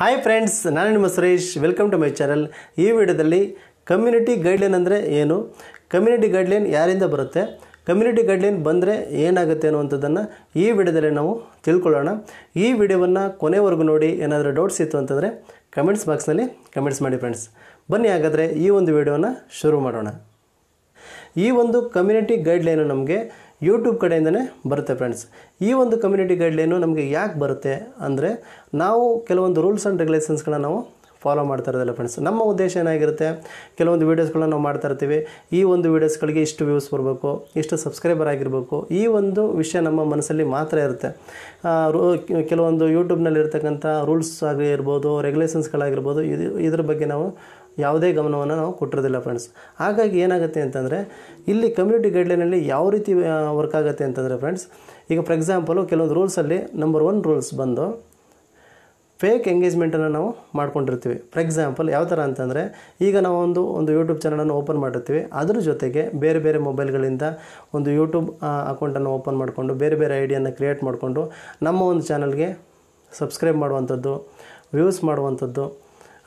hi friends ನಾನು ನಿಮ್ಮ Suresh welcome to my channel ಈ ವಿಡಿಯೋದಲ್ಲಿ ಕಮ್ಯುನಿಟಿ ಗೈಡ್ಲೈನ್ ಅಂದರೆ ಏನು ಕಮ್ಯುನಿಟಿ ಗೈಡ್ಲೈನ್ ಯಾರಿಂದ ಬರುತ್ತೆ ಕಮ್ಯುನಿಟಿ ಗೈಡ್ಲೈನ್ ಬಂದರೆ ಏನಾಗುತ್ತೆ ಅನ್ನುವಂಥದ್ದನ್ನು ಈ ವಿಡಿಯೋದಲ್ಲಿ ನಾವು ತಿಳ್ಕೊಳ್ಳೋಣ ಈ ವಿಡಿಯೋವನ್ನು ಕೊನೆವರೆಗೂ ನೋಡಿ ಏನಾದರೂ ಡೌಟ್ಸ್ ಇತ್ತು ಅಂತಂದರೆ ಕಮೆಂಟ್ಸ್ ಬಾಕ್ಸ್ನಲ್ಲಿ ಕಮೆಂಟ್ಸ್ ಮಾಡಿ ಫ್ರೆಂಡ್ಸ್ ಬನ್ನಿ ಹಾಗಾದರೆ ಈ ಒಂದು ವಿಡಿಯೋನ ಶುರು ಮಾಡೋಣ ಈ ಒಂದು ಕಮ್ಯುನಿಟಿ ಗೈಡ್ಲೈನು ನಮಗೆ ಯೂಟ್ಯೂಬ್ ಕಡೆಯಿಂದನೇ ಬರುತ್ತೆ ಫ್ರೆಂಡ್ಸ್ ಈ ಒಂದು ಕಮ್ಯುನಿಟಿ ಗೈಡ್ಲೈನು ನಮಗೆ ಯಾಕೆ ಬರುತ್ತೆ ಅಂದರೆ ನಾವು ಕೆಲವೊಂದು ರೂಲ್ಸ್ ಆ್ಯಂಡ್ ರೆಗ್ಯುಲೇಷನ್ಸ್ಗಳನ್ನ ನಾವು ಫಾಲೋ ಮಾಡ್ತಾ ಇರೋದಿಲ್ಲ ಫ್ರೆಂಡ್ಸ್ ನಮ್ಮ ಉದ್ದೇಶ ಏನಾಗಿರುತ್ತೆ ಕೆಲವೊಂದು ವೀಡಿಯೋಸ್ಗಳನ್ನ ನಾವು ಮಾಡ್ತಾ ಇರ್ತೀವಿ ಈ ಒಂದು ವೀಡಿಯೋಸ್ಗಳಿಗೆ ಇಷ್ಟು ವ್ಯೂಸ್ ಬರಬೇಕು ಇಷ್ಟು ಸಬ್ಸ್ಕ್ರೈಬರ್ ಆಗಿರಬೇಕು ಈ ಒಂದು ವಿಷಯ ನಮ್ಮ ಮನಸ್ಸಲ್ಲಿ ಮಾತ್ರ ಇರುತ್ತೆ ಕೆಲವೊಂದು ಯೂಟ್ಯೂಬ್ನಲ್ಲಿರ್ತಕ್ಕಂಥ ರೂಲ್ಸ್ ಆಗಿರ್ಬೋದು ರೆಗ್ಯುಲೇಷನ್ಸ್ಗಳಾಗಿರ್ಬೋದು ಇದು ಇದ್ರ ಬಗ್ಗೆ ನಾವು ಯಾವುದೇ ಗಮನವನ್ನು ನಾವು ಕೊಟ್ಟಿರೋದಿಲ್ಲ ಫ್ರೆಂಡ್ಸ್ ಹಾಗಾಗಿ ಏನಾಗುತ್ತೆ ಅಂತಂದರೆ ಇಲ್ಲಿ ಕಮ್ಯುನಿಟಿ ಗೈಡ್ಲೈನಲ್ಲಿ ಯಾವ ರೀತಿ ವರ್ಕ್ ಆಗುತ್ತೆ ಅಂತಂದರೆ ಫ್ರೆಂಡ್ಸ್ ಈಗ ಫಾರ್ ಎಕ್ಸಾಂಪಲು ಕೆಲವೊಂದು ರೂಲ್ಸಲ್ಲಿ ನಂಬರ್ ಒನ್ ರೂಲ್ಸ್ ಬಂದು ಫೇಕ್ ಎಂಗೇಜ್ಮೆಂಟನ್ನು ನಾವು ಮಾಡ್ಕೊಂಡಿರ್ತೀವಿ ಫಾರ್ ಎಕ್ಸಾಂಪಲ್ ಯಾವ ಥರ ಅಂತಂದರೆ ಈಗ ನಾವು ಒಂದು ಒಂದು ಯೂಟ್ಯೂಬ್ ಚಾನಲನ್ನು ಓಪನ್ ಮಾಡಿರ್ತೀವಿ ಅದ್ರ ಜೊತೆಗೆ ಬೇರೆ ಬೇರೆ ಮೊಬೈಲ್ಗಳಿಂದ ಒಂದು ಯೂಟ್ಯೂಬ್ ಅಕೌಂಟನ್ನು ಓಪನ್ ಮಾಡಿಕೊಂಡು ಬೇರೆ ಬೇರೆ ಐಡಿಯನ್ನು ಕ್ರಿಯೇಟ್ ಮಾಡಿಕೊಂಡು ನಮ್ಮ ಒಂದು ಚಾನಲ್ಗೆ ಸಬ್ಸ್ಕ್ರೈಬ್ ಮಾಡುವಂಥದ್ದು ವ್ಯೂಸ್ ಮಾಡುವಂಥದ್ದು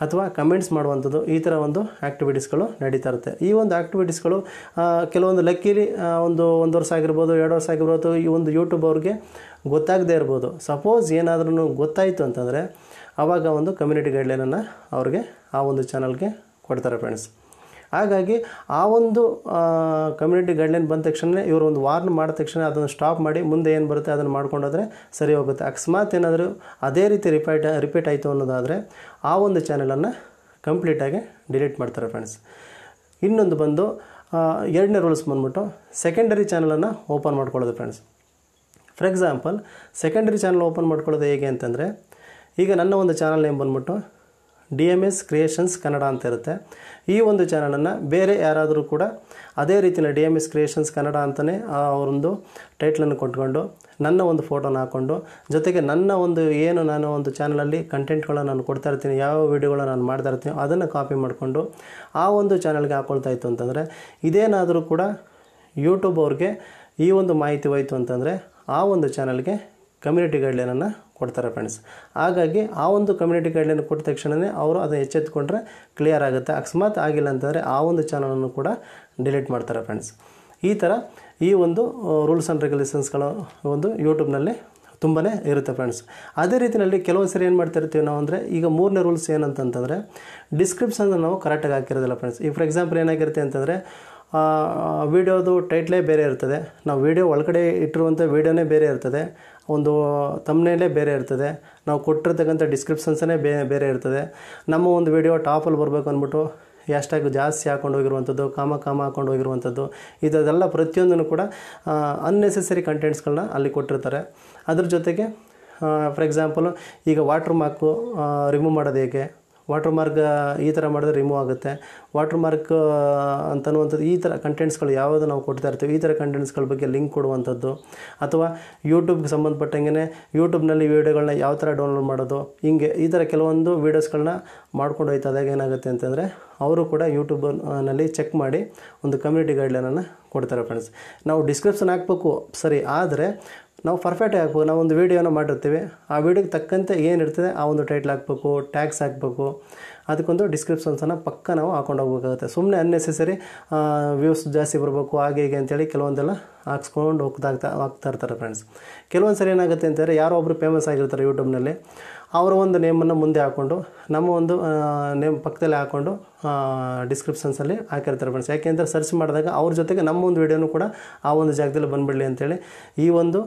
ಅಥವಾ ಕಮೆಂಟ್ಸ್ ಮಾಡುವಂಥದ್ದು ಈ ಥರ ಒಂದು ಆ್ಯಕ್ಟಿವಿಟೀಸ್ಗಳು ನಡೀತಾ ಇರುತ್ತೆ ಈ ಒಂದು ಆ್ಯಕ್ಟಿವಿಟೀಸ್ಗಳು ಕೆಲವೊಂದು ಲಕ್ಕೀಲಿ ಒಂದು ಒಂದು ವರ್ಷ ಆಗಿರ್ಬೋದು ಎರಡು ವರ್ಷ ಆಗಿರ್ಬೋದು ಈ ಒಂದು ಯೂಟ್ಯೂಬ್ ಅವ್ರಿಗೆ ಗೊತ್ತಾಗದೇ ಇರ್ಬೋದು ಸಪೋಸ್ ಏನಾದ್ರೂ ಗೊತ್ತಾಯಿತು ಅಂತಂದರೆ ಆವಾಗ ಒಂದು ಕಮ್ಯುನಿಟಿ ಗೈಡ್ಲೈನನ್ನು ಅವ್ರಿಗೆ ಆ ಒಂದು ಚಾನಲ್ಗೆ ಕೊಡ್ತಾರೆ ಫ್ರೆಂಡ್ಸ್ ಹಾಗಾಗಿ ಆ ಒಂದು ಕಮ್ಯುನಿಟಿ ಗೈಡ್ಲೈನ್ ಬಂದ ತಕ್ಷಣ ಇವರು ಒಂದು ವಾರ್ನ್ ಮಾಡಿದ ತಕ್ಷಣ ಅದನ್ನು ಸ್ಟಾಪ್ ಮಾಡಿ ಮುಂದೆ ಏನು ಬರುತ್ತೆ ಅದನ್ನು ಮಾಡ್ಕೊಂಡೋದ್ರೆ ಸರಿ ಹೋಗುತ್ತೆ ಅಕಸ್ಮಾತ್ ಏನಾದರೂ ಅದೇ ರೀತಿ ರಿಪೀಟ್ ರಿಪೀಟ್ ಆಯಿತು ಅನ್ನೋದಾದರೆ ಆ ಒಂದು ಚಾನಲನ್ನು ಕಂಪ್ಲೀಟಾಗಿ ಡಿಲೀಟ್ ಮಾಡ್ತಾರೆ ಫ್ರೆಂಡ್ಸ್ ಇನ್ನೊಂದು ಬಂದು ಎರಡನೇ ರೂಲ್ಸ್ ಬಂದ್ಬಿಟ್ಟು ಸೆಕೆಂಡರಿ ಚಾನಲನ್ನು ಓಪನ್ ಮಾಡ್ಕೊಳ್ಳೋದು friends for example secondary channel open ಮಾಡ್ಕೊಳ್ಳೋದು ಹೇಗೆ ಅಂತಂದರೆ ಈಗ ನನ್ನ ಒಂದು ಚಾನಲ್ ನೇಮ್ ಬಂದ್ಬಿಟ್ಟು D M S creations Kannada ಅಂತ ಇರುತ್ತೆ ಈ ಒಂದು ಚಾನಲನ್ನು ಬೇರೆ ಯಾರಾದರೂ ಕೂಡ ಅದೇ ರೀತಿಯಲ್ಲಿ D M S creations Kannada ಅಂತಲೇ ಅವರೊಂದು ಟೈಟ್ಲನ್ನು ಕೊಟ್ಕೊಂಡು ನನ್ನ ಒಂದು ಫೋಟೋನ ಹಾಕ್ಕೊಂಡು ಜೊತೆಗೆ ನನ್ನ ಒಂದು ಏನು ನಾನು ಒಂದು ಚಾನಲಲ್ಲಿ ಕಂಟೆಂಟ್ಗಳನ್ನು ನಾನು ಕೊಡ್ತಾ ಇರ್ತೀನಿ ಯಾವ ವೀಡಿಯೋಗಳನ್ನ ನಾನು ಮಾಡ್ತಾ ಇರ್ತೀನಿ ಅದನ್ನು ಕಾಪಿ ಮಾಡಿಕೊಂಡು ಆ ಒಂದು ಚಾನಲ್ಗೆ ಹಾಕ್ಕೊಳ್ತಾ ಇತ್ತು ಅಂತಂದರೆ ಇದೇನಾದರೂ ಕೂಡ ಯೂಟ್ಯೂಬ್ ಅವ್ರಿಗೆ ಈ ಒಂದು ಮಾಹಿತಿ ಹೋಯಿತು ಅಂತಂದರೆ ಆ ಒಂದು ಚಾನಲ್ಗೆ ಕಮ್ಯುನಿಟಿ ಗೈಡ್ಲೈನನ್ನು ಕೊಡ್ತಾರೆ ಫ್ರೆಂಡ್ಸ್ ಹಾಗಾಗಿ ಆ ಒಂದು ಕಮ್ಯುನಿಟಿ ಗೈಡ್ಲೈನ್ ಕೊಟ್ಟ ತಕ್ಷಣವೇ ಅವರು ಅದನ್ನು ಎಚ್ಚೆತ್ತುಕೊಂಡ್ರೆ ಕ್ಲಿಯರ್ ಆಗುತ್ತೆ ಅಕಸ್ಮಾತ್ ಆಗಿಲ್ಲ ಅಂತಂದರೆ ಆ ಒಂದು ಚಾನಲನ್ನು ಕೂಡ ಡಿಲೀಟ್ ಮಾಡ್ತಾರೆ ಫ್ರೆಂಡ್ಸ್ ಈ ಥರ ಈ ಒಂದು ರೂಲ್ಸ್ ಆ್ಯಂಡ್ ರೆಗ್ಯುಲೇಷನ್ಸ್ಗಳು ಒಂದು ಯೂಟ್ಯೂಬ್ನಲ್ಲಿ ತುಂಬಾ ಇರುತ್ತೆ ಫ್ರೆಂಡ್ಸ್ ಅದೇ ರೀತಿಯಲ್ಲಿ ಕೆಲವೊಂದು ಸರಿ ಏನು ಮಾಡ್ತಿರ್ತೀವಿ ನಾವು ಅಂದರೆ ಈಗ ಮೂರನೇ ರೂಲ್ಸ್ ಏನಂತಂತಂದರೆ ಡಿಸ್ಕ್ರಿಪ್ಷನ್ ನಾವು ಕರೆಕ್ಟಾಗಿ ಹಾಕಿರೋದಿಲ್ಲ ಫ್ರೆಂಡ್ಸ್ ಈ ಫಾರ್ ಎಕ್ಸಾಂಪಲ್ ಏನಾಗಿರುತ್ತೆ ಅಂತಂದರೆ ವಿಡಿಯೋದು ಟೈಟ್ಲೇ ಬೇರೆ ಇರ್ತದೆ ನಾವು ವೀಡಿಯೋ ಒಳಗಡೆ ಇಟ್ಟಿರುವಂಥ ವೀಡಿಯೋನೇ ಬೇರೆ ಇರ್ತದೆ ಒಂದು ತಮ್ಮನೇಲೆ ಬೇರೆ ಇರ್ತದೆ ನಾವು ಕೊಟ್ಟಿರ್ತಕ್ಕಂಥ ಬೇ ಬೇರೆ ಇರ್ತದೆ ನಮ್ಮ ಒಂದು ವಿಡಿಯೋ ಟಾಪಲ್ಲಿ ಬರಬೇಕು ಅಂದ್ಬಿಟ್ಟು ಹ್ಯಾಶ್ಟ್ಯಾಗ್ ಜಾಸ್ತಿ ಹಾಕೊಂಡು ಹೋಗಿರುವಂಥದ್ದು ಕಾಮ ಕಾಮ ಹಾಕೊಂಡು ಹೋಗಿರುವಂಥದ್ದು ಇದೆಲ್ಲ ಪ್ರತಿಯೊಂದನ್ನು ಕೂಡ ಅನ್ನೆಸೆಸರಿ ಕಂಟೆಂಟ್ಸ್ಗಳನ್ನ ಅಲ್ಲಿ ಕೊಟ್ಟಿರ್ತಾರೆ ಅದ್ರ ಜೊತೆಗೆ ಫಾರ್ ಎಕ್ಸಾಂಪಲು ಈಗ ವಾಟ್ರ್ ಮಾರ್ಕು ರಿಮೂವ್ ಮಾಡೋದು ಹೇಗೆ ವಾಟರ್ ಮಾರ್ಕ್ ಈ ಥರ ಮಾಡಿದ್ರೆ ರಿಮೂವ್ ಆಗುತ್ತೆ ವಾಟರ್ ಮಾರ್ಕ್ ಅಂತನ್ನುವಂಥದ್ದು ಈ ಥರ ಕಂಟೆಂಟ್ಸ್ಗಳು ಯಾವುದು ನಾವು ಕೊಡ್ತಾ ಇರ್ತೀವಿ ಈ ಥರ ಕಂಟೆಂಟ್ಸ್ಗಳ ಬಗ್ಗೆ ಲಿಂಕ್ ಕೊಡುವಂಥದ್ದು ಅಥವಾ ಯೂಟ್ಯೂಬ್ಗೆ ಸಂಬಂಧಪಟ್ಟಂಗೆ ಯೂಟ್ಯೂಬ್ನಲ್ಲಿ ವೀಡಿಯೋಗಳನ್ನ ಯಾವ ಥರ ಡೌನ್ಲೋಡ್ ಮಾಡೋದು ಹಿಂಗೆ ಈ ಥರ ಕೆಲವೊಂದು ವೀಡಿಯೋಸ್ಗಳನ್ನ ಮಾಡ್ಕೊಂಡು ಅದಾಗ ಏನಾಗುತ್ತೆ ಅಂತಂದರೆ ಅವರು ಕೂಡ ಯೂಟ್ಯೂಬಲ್ಲಿ ಚೆಕ್ ಮಾಡಿ ಒಂದು ಕಮ್ಯುನಿಟಿ ಗೈಡ್ಲೈನನ್ನು ಕೊಡ್ತಾರೆ ಫ್ರೆಂಡ್ಸ್ ನಾವು ಡಿಸ್ಕ್ರಿಪ್ಷನ್ ಹಾಕಬೇಕು ಸರಿ ಆದರೆ ನಾವು ಪರ್ಫೆಕ್ಟ್ ಹಾಕ್ಬೇಕು ನಾವು ಒಂದು ವೀಡಿಯೋನ ಮಾಡಿರ್ತೀವಿ ಆ ವೀಡಿಯೋಗೆ ತಕ್ಕಂತೆ ಏನಿರ್ತದೆ ಆ ಒಂದು ಟೈಟ್ಲ್ ಹಾಕ್ಬೇಕು ಟ್ಯಾಕ್ಸ್ ಹಾಕಬೇಕು ಅದಕ್ಕೊಂದು ಡಿಸ್ಕ್ರಿಪ್ಷನ್ಸನ್ನು ಪಕ್ಕ ನಾವು ಹಾಕೊಂಡು ಹೋಗಬೇಕಾಗುತ್ತೆ ಸುಮ್ಮನೆ ಅನ್ನೆಸೆಸರಿ ವ್ಯೂಸ್ ಜಾಸ್ತಿ ಬರಬೇಕು ಹಾಗೆ ಹೀಗೆ ಅಂತೇಳಿ ಕೆಲವೊಂದೆಲ್ಲ ಹಾಕ್ಸ್ಕೊಂಡು ಹೋಗ್ತಾ ಹಾಕ್ತಾ ಇರ್ತಾರೆ ಫ್ರೆಂಡ್ಸ್ ಕೆಲವೊಂದು ಸರಿ ಏನಾಗುತ್ತೆ ಅಂತಂದರೆ ಯಾರೋ ಒಬ್ಬರು ಫೇಮಸ್ ಆಗಿರ್ತಾರೆ ಯೂಟ್ಯೂಬ್ನಲ್ಲಿ ಅವರ ಒಂದು ನೇಮನ್ನು ಮುಂದೆ ಹಾಕ್ಕೊಂಡು ನಮ್ಮ ಒಂದು ನೇಮ್ ಪಕ್ಕದಲ್ಲಿ ಹಾಕ್ಕೊಂಡು ಡಿಸ್ಕ್ರಿಪ್ಷನ್ಸಲ್ಲಿ ಹಾಕಿರ್ತಾರೆ ಫ್ರೆಂಡ್ಸ್ ಯಾಕೆಂದರೆ ಸರ್ಚ್ ಮಾಡಿದಾಗ ಅವ್ರ ಜೊತೆಗೆ ನಮ್ಮ ಒಂದು ವೀಡಿಯೋನು ಕೂಡ ಆ ಒಂದು ಜಾಗದಲ್ಲಿ ಬಂದುಬಿಡಲಿ ಅಂತೇಳಿ ಈ ಒಂದು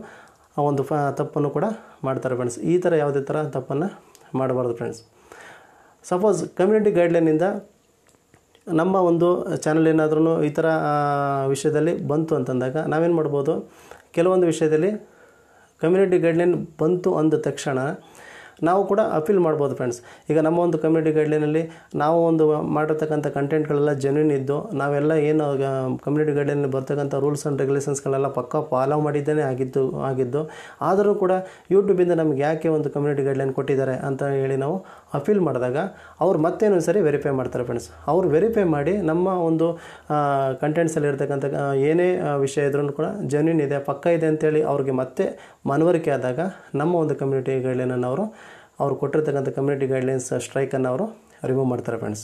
ಒಂದು ಫ ತಪ್ಪನ್ನು ಕೂಡ ಮಾಡ್ತಾರೆ ಫ್ರೆಂಡ್ಸ್ ಈ ಥರ ಯಾವುದೇ ಥರ ತಪ್ಪನ್ನು ಮಾಡಬಾರ್ದು ಫ್ರೆಂಡ್ಸ್ ಸಪೋಸ್ ಕಮ್ಯುನಿಟಿ ಗೈಡ್ಲೈನಿಂದ ನಮ್ಮ ಒಂದು ಚಾನಲ್ ಏನಾದ್ರೂ ಈ ಥರ ವಿಷಯದಲ್ಲಿ ಬಂತು ಅಂತಂದಾಗ ನಾವೇನು ಮಾಡ್ಬೋದು ಕೆಲವೊಂದು ವಿಷಯದಲ್ಲಿ ಕಮ್ಯುನಿಟಿ ಗೈಡ್ಲೈನ್ ಬಂತು ಅಂದ ತಕ್ಷಣ ನಾವು ಕೂಡ ಅಪೀಲ್ ಮಾಡ್ಬೋದು ಫ್ರೆಂಡ್ಸ್ ಈಗ ನಮ್ಮ ಒಂದು ಕಮ್ಯುನಿಟಿ ಗೈಡ್ಲೈನಲ್ಲಿ ನಾವು ಒಂದು ಮಾಡಿರ್ತಕ್ಕಂಥ ಕಂಟೆಂಟ್ಗಳೆಲ್ಲ ಜೆನ್ಯೂನ್ ಇದ್ದು ನಾವೆಲ್ಲ ಏನು ಕಮ್ಯುನಿಟಿ ಗೈಡ್ಲೈನಲ್ಲಿ ಬರ್ತಕ್ಕಂಥ ರೂಲ್ಸ್ ಆ್ಯಂಡ್ ರೆಗ್ಯುಲೇಷನ್ಸ್ಗಳೆಲ್ಲ ಪಕ್ಕಾ ಫಾಲೋ ಮಾಡಿದ್ದೇನೆ ಆಗಿದ್ದು ಆಗಿದ್ದು ಆದರೂ ಕೂಡ ಯೂಟ್ಯೂಬಿಂದ ನಮ್ಗೆ ಯಾಕೆ ಒಂದು ಕಮ್ಯುನಿಟಿ ಗೈಡ್ಲೈನ್ ಕೊಟ್ಟಿದ್ದಾರೆ ಅಂತ ಹೇಳಿ ನಾವು ಅಪೀಲ್ ಮಾಡಿದಾಗ ಅವ್ರು ಮತ್ತೇನು ಸರಿ ವೆರಿಫೈ ಮಾಡ್ತಾರೆ ಫ್ರೆಂಡ್ಸ್ ಅವ್ರು ವೆರಿಫೈ ಮಾಡಿ ನಮ್ಮ ಒಂದು ಕಂಟೆಂಟ್ಸಲ್ಲಿ ಇರ್ತಕ್ಕಂಥ ಏನೇ ವಿಷಯ ಇದ್ರೂ ಕೂಡ ಜೆನ್ಯೂನ್ ಇದೆ ಪಕ್ಕ ಇದೆ ಅಂತೇಳಿ ಅವ್ರಿಗೆ ಮತ್ತೆ ಮನವರಿಕೆ ಆದಾಗ ನಮ್ಮ ಒಂದು ಕಮ್ಯುನಿಟಿ ಗೈಡ್ಲೈನನ್ನು ಅವರು ಅವರು ಕೊಟ್ಟಿರ್ತಕ್ಕಂಥ ಕಮ್ಯುನಿಟಿ ಗೈಡ್ಲೈನ್ಸ್ ಸ್ಟ್ರೈಕನ್ನು ಅವರು ರಿಮೂವ್ ಮಾಡ್ತಾರೆ ಫ್ರೆಂಡ್ಸ್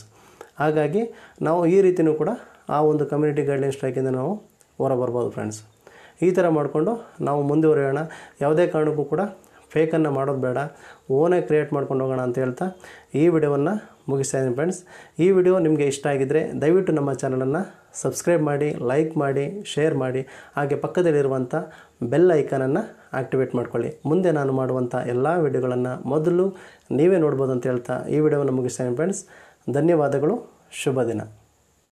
ಹಾಗಾಗಿ ನಾವು ಈ ರೀತಿಯೂ ಕೂಡ ಆ ಒಂದು ಕಮ್ಯುನಿಟಿ ಗೈಡ್ಲೈನ್ಸ್ ಸ್ಟ್ರೈಕಿಂದ ನಾವು ಹೊರ ಬರ್ಬೋದು ಫ್ರೆಂಡ್ಸ್ ಈ ಥರ ಮಾಡಿಕೊಂಡು ನಾವು ಮುಂದುವರಿಯೋಣ ಯಾವುದೇ ಕಾರಣಕ್ಕೂ ಕೂಡ ಫೇಕನ್ನು ಮಾಡೋದು ಬೇಡ ಓನೇ ಕ್ರಿಯೇಟ್ ಮಾಡ್ಕೊಂಡು ಹೋಗೋಣ ಅಂತ ಹೇಳ್ತಾ ಈ ವಿಡಿಯೋವನ್ನು ಮುಗಿಸ್ತಾ ಇದ್ದೀನಿ ಫ್ರೆಂಡ್ಸ್ ಈ ವಿಡಿಯೋ ನಿಮಗೆ ಇಷ್ಟ ಆಗಿದ್ದರೆ ದಯವಿಟ್ಟು ನಮ್ಮ ಚಾನಲನ್ನು ಸಬ್ಸ್ಕ್ರೈಬ್ ಮಾಡಿ ಲೈಕ್ ಮಾಡಿ ಶೇರ್ ಮಾಡಿ ಹಾಗೆ ಪಕ್ಕದಲ್ಲಿರುವಂಥ ಬೆಲ್ ಐಕನನ್ನು ಆಕ್ಟಿವೇಟ್ ಮಾಡ್ಕೊಳ್ಳಿ ಮುಂದೆ ನಾನು ಮಾಡುವಂಥ ಎಲ್ಲ ವಿಡಿಯೋಗಳನ್ನು ಮೊದಲು ನೀವೇ ನೋಡ್ಬೋದು ಅಂತ ಹೇಳ್ತಾ ಈ ವಿಡಿಯೋವನ್ನು ಮುಗಿಸ್ತೇನೆ ಫ್ರೆಂಡ್ಸ್ ಧನ್ಯವಾದಗಳು ಶುಭ ದಿನ